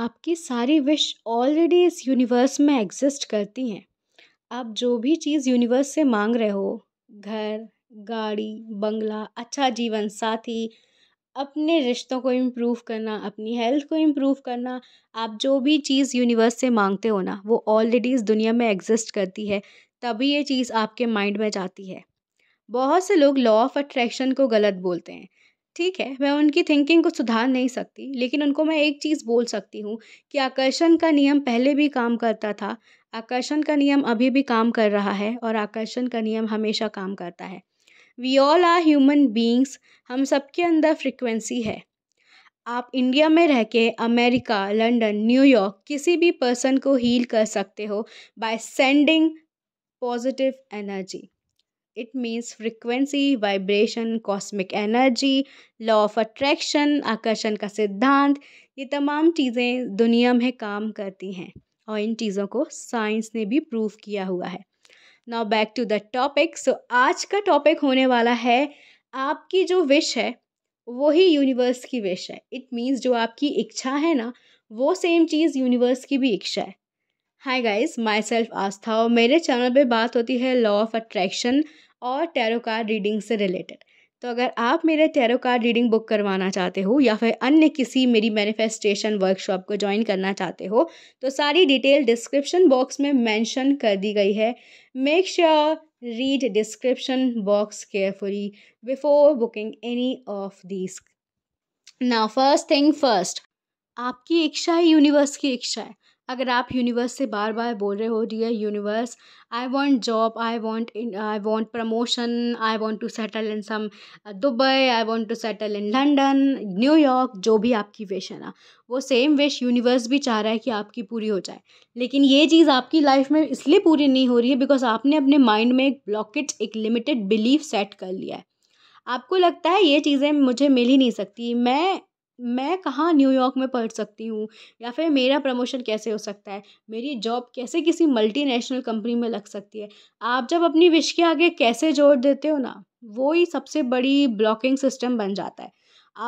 आपकी सारी wish already इस यूनिवर्स में एग्जिस्ट करती हैं आप जो भी चीज़ यूनिवर्स से मांग रहे हो घर गाड़ी बंगला अच्छा जीवन साथी अपने रिश्तों को इम्प्रूव करना अपनी हेल्थ को इम्प्रूव करना आप जो भी चीज़ यूनिवर्स से मांगते हो ना वो ऑलरेडी इस दुनिया में एग्जिस्ट करती है तभी ये चीज़ आपके माइंड में जाती है बहुत से लोग लॉ ऑफ अट्रैक्शन को गलत बोलते हैं ठीक है मैं उनकी थिंकिंग को सुधार नहीं सकती लेकिन उनको मैं एक चीज़ बोल सकती हूँ कि आकर्षण का नियम पहले भी काम करता था आकर्षण का नियम अभी भी काम कर रहा है और आकर्षण का नियम हमेशा काम करता है we all are human beings हम सबके अंदर फ्रिक्वेंसी है आप इंडिया में रह के अमेरिका लंदन न्यूयॉर्क किसी भी पर्सन को हील कर सकते हो by sending positive energy it means frequency vibration cosmic energy law of attraction आकर्षण का सिद्धांत ये तमाम चीज़ें दुनिया में काम करती हैं और इन चीज़ों को साइंस ने भी प्रूव किया हुआ है now back to the topic so आज का टॉपिक होने वाला है आपकी जो विश है वही यूनिवर्स की विश है इट मीन्स जो आपकी इच्छा है ना वो सेम चीज़ यूनिवर्स की भी इच्छा है हाय गाइस माई सेल्फ आस्था और मेरे चैनल पे बात होती है लॉ ऑफ अट्रैक्शन और टैरो कार्ड रीडिंग से रिलेटेड तो अगर आप मेरे टैरो कार्ड रीडिंग बुक करवाना चाहते हो या फिर अन्य किसी मेरी मैनिफेस्टेशन वर्कशॉप को ज्वाइन करना चाहते हो तो सारी डिटेल डिस्क्रिप्शन बॉक्स में मेंशन कर दी गई है make sure read description box carefully before booking any of this ना फर्स्ट थिंग फर्स्ट आपकी इच्छा है यूनिवर्स की इच्छा है अगर आप यूनिवर्स से बार बार बोल रहे हो dear universe I want job I want I want promotion I want to settle in some Dubai I want to settle in London New York जो भी आपकी विश है ना वो सेम विश यूनिवर्स भी चाह रहा है कि आपकी पूरी हो जाए लेकिन ये चीज़ आपकी लाइफ में इसलिए पूरी नहीं हो रही है बिकॉज आपने अपने माइंड में एक ब्लॉकेट एक लिमिटेड बिलीफ सेट कर लिया है आपको लगता है ये चीज़ें मुझे मिल ही नहीं सकती मैं मैं कहाँ न्यूयॉर्क में पढ़ सकती हूँ या फिर मेरा प्रमोशन कैसे हो सकता है मेरी जॉब कैसे किसी मल्टीनेशनल कंपनी में लग सकती है आप जब अपनी विश के आगे कैसे जोड़ देते हो ना वो ही सबसे बड़ी ब्लॉकिंग सिस्टम बन जाता है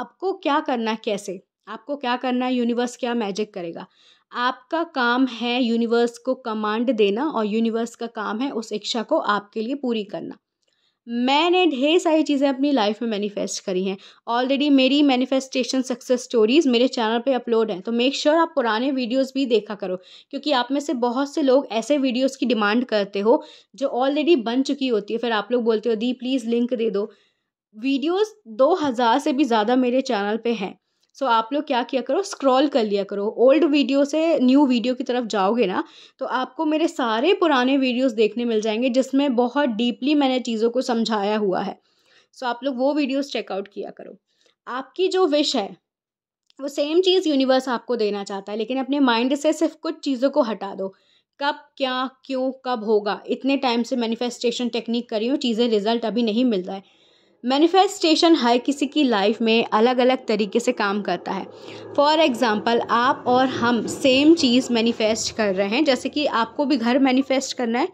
आपको क्या करना है कैसे आपको क्या करना है यूनिवर्स क्या मैजिक करेगा आपका काम है यूनिवर्स को कमांड देना और यूनिवर्स का काम है उस इच्छा को आपके लिए पूरी करना मैंने ढेर सारी चीज़ें अपनी लाइफ में मैनिफेस्ट करी हैं ऑलरेडी मेरी मैनिफेस्टेशन सक्सेस स्टोरीज़ मेरे चैनल पे अपलोड हैं तो मेक श्योर sure आप पुराने वीडियोस भी देखा करो क्योंकि आप में से बहुत से लोग ऐसे वीडियोस की डिमांड करते हो जो ऑलरेडी बन चुकी होती है फिर आप लोग बोलते हो दी प्लीज़ लिंक दे दो वीडियोज़ दो से भी ज़्यादा मेरे चैनल पर हैं सो आप लोग क्या किया करो स्क्रॉल कर लिया करो ओल्ड वीडियो से न्यू वीडियो की तरफ जाओगे ना तो आपको मेरे सारे पुराने वीडियोस देखने मिल जाएंगे जिसमें बहुत डीपली मैंने चीज़ों को समझाया हुआ है सो so, आप लोग वो वीडियोस चेकआउट किया करो आपकी जो विश है वो सेम चीज़ यूनिवर्स आपको देना चाहता है लेकिन अपने माइंड से सिर्फ कुछ चीज़ों को हटा दो कब क्या क्यों कब होगा इतने टाइम से मैनिफेस्टेशन टेक्निक करी हूँ चीज़ें रिजल्ट अभी नहीं मिल रहा है मैनिफेस्टेशन हर किसी की लाइफ में अलग अलग तरीके से काम करता है फॉर एग्ज़ाम्पल आप और हम सेम चीज़ मैनिफेस्ट कर रहे हैं जैसे कि आपको भी घर मैनिफेस्ट करना है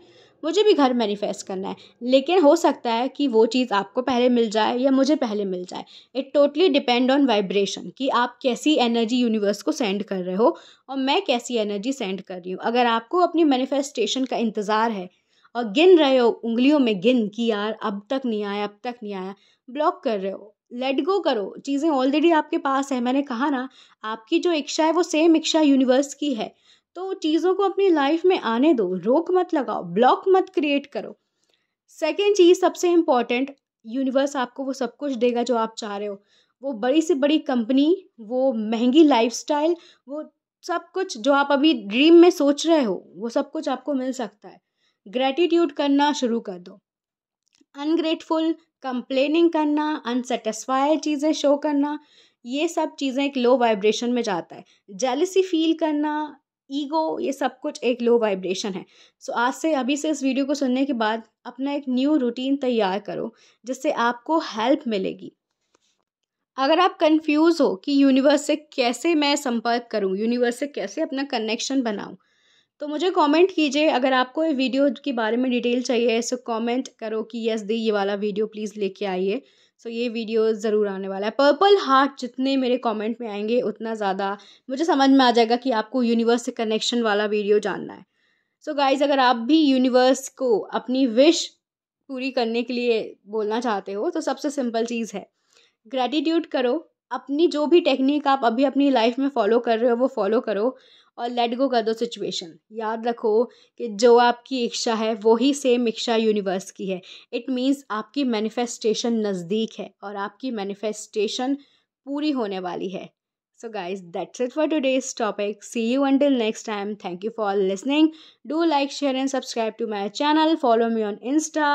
मुझे भी घर मैनिफेस्ट करना है लेकिन हो सकता है कि वो चीज़ आपको पहले मिल जाए या मुझे पहले मिल जाए it totally depend on vibration कि आप कैसी एनर्जी यूनिवर्स को सेंड कर रहे हो और मैं कैसी एनर्जी सेंड कर रही हूँ अगर आपको अपनी मैनिफेस्टेशन का इंतज़ार है और गिन रहे हो उंगलियों में गिन कि यार अब तक नहीं आया अब तक नहीं आया ब्लॉक कर रहे हो लेट गो करो चीज़ें ऑलरेडी आपके पास है मैंने कहा ना आपकी जो इच्छा है वो सेम इच्छा यूनिवर्स की है तो चीज़ों को अपनी लाइफ में आने दो रोक मत लगाओ ब्लॉक मत क्रिएट करो सेकेंड चीज़ सबसे इम्पॉर्टेंट यूनिवर्स आपको वो सब कुछ देगा जो आप चाह रहे हो वो बड़ी से बड़ी कंपनी वो महंगी लाइफ वो सब कुछ जो आप अभी ड्रीम में सोच रहे हो वो सब कुछ आपको मिल सकता है ग्रेटिट्यूड करना शुरू कर दो अनग्रेटफुल कंप्लेनिंग करना अनसेटिस्फाइड चीज़ें शो करना ये सब चीज़ें एक लो वाइब्रेशन में जाता है जेलिसी फील करना ईगो ये सब कुछ एक लो वाइब्रेशन है सो so, आज से अभी से इस वीडियो को सुनने के बाद अपना एक न्यू रूटीन तैयार करो जिससे आपको हेल्प मिलेगी अगर आप कंफ्यूज हो कि यूनिवर्स से कैसे मैं संपर्क करूं यूनिवर्स से कैसे अपना कनेक्शन बनाऊं तो मुझे कमेंट कीजिए अगर आपको ये वीडियो के बारे में डिटेल चाहिए सो कमेंट करो कि यस दी ये वाला वीडियो प्लीज़ लेके आइए सो ये वीडियो ज़रूर आने वाला है पर्पल हार्ट जितने मेरे कमेंट में आएंगे उतना ज़्यादा मुझे समझ में आ जाएगा कि आपको यूनिवर्स से कनेक्शन वाला वीडियो जानना है सो so गाइज अगर आप भी यूनिवर्स को अपनी विश पूरी करने के लिए बोलना चाहते हो तो सबसे सिंपल चीज़ है ग्रैटिट्यूड करो अपनी जो भी टेक्निक आप अभी अपनी लाइफ में फॉलो कर रहे हो वो फॉलो करो और लेट गो कर दो सिचुएशन याद रखो कि जो आपकी इच्छा है वो ही सेम इच्छा यूनिवर्स की है इट मीन्स आपकी मैनिफेस्टेशन नज़दीक है और आपकी मैनिफेस्टेशन पूरी होने वाली है so guys that's it for today's topic see you until next time thank you for listening do like share and subscribe to my channel follow me on Insta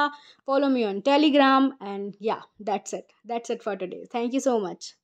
follow me on Telegram and yeah that's it that's it for today thank you so much